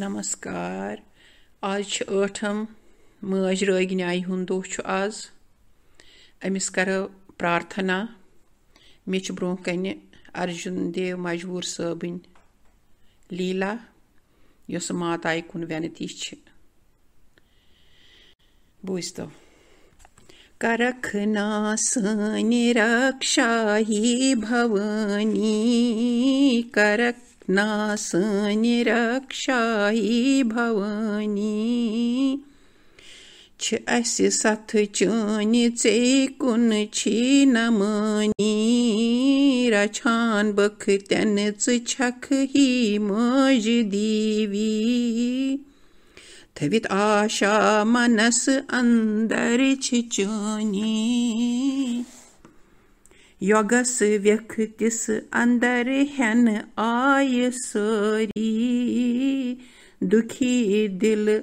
نمسکار آز چھِ ٲٹھم مٲج رٲگۍ نیایہِ ہُنٛد دۄہ چھُ آز أمِس کَرو پرٛارتھنا مےٚ چھُ برونٛہہ کَنہِ اَرجُن دیو مجبوٗر صٲبٕنۍ لیٖلا یۄس ماتایہِ کُن وٮ۪نتی چھِ بوٗزتو करखना सनि रक्षायि भवानी करक् नास निरक्षायी भवानी छ अस सथ चनि चे कुन छी नमनी रछान बख तेन छख ही मज दीवी थवित आशा मनस अंदर छिचनी یۄگس ویٚکھ تِس انٛدر ہٮ۪نہٕ آیہِ سٲری دُکھی دِلہٕ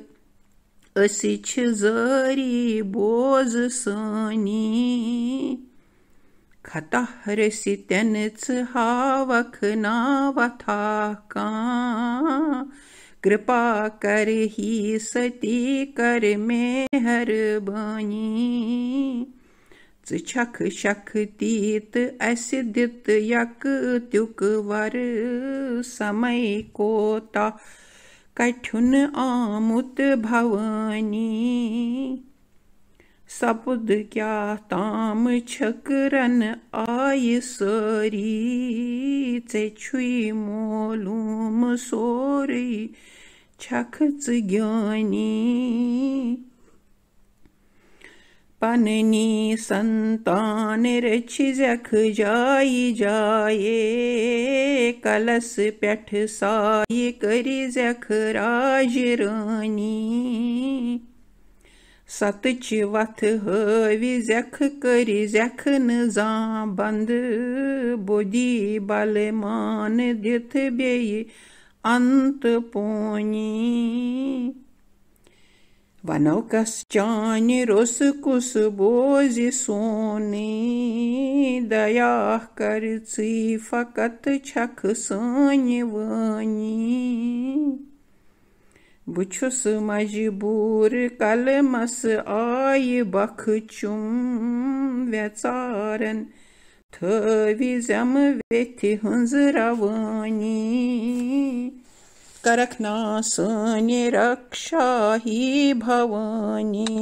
أسۍ چھِ زٲری بوزٕ سٲنی خطاہ رٔسی تِنہٕ ژٕ ہاوکھ ناوتھا کانٛہہ کِرپا کرِ ہی سٔتی کَرِ مہربٲنی Ци чак чак тит асидит як тюк вар самай кота कठुन आमुत भवानी सपुद क्या ताम छकरन आय सरी चे छुई मोलूम सोरी छख ज्ञानी पनि जख जाई जाये कलस प्यठ साई करि जख राजरानी सतच वथ हवि जख करि जख न जां बंद बुदी बल मान दिथ बेई अंत पोनी Vanaukaschani roskusbozi suni dayah karci fakat çaksani vani. Buçus majbur kalmas ay bakçum ve çaren tövizem veti hınzravani. करखनासु निरक्षाहि भवानी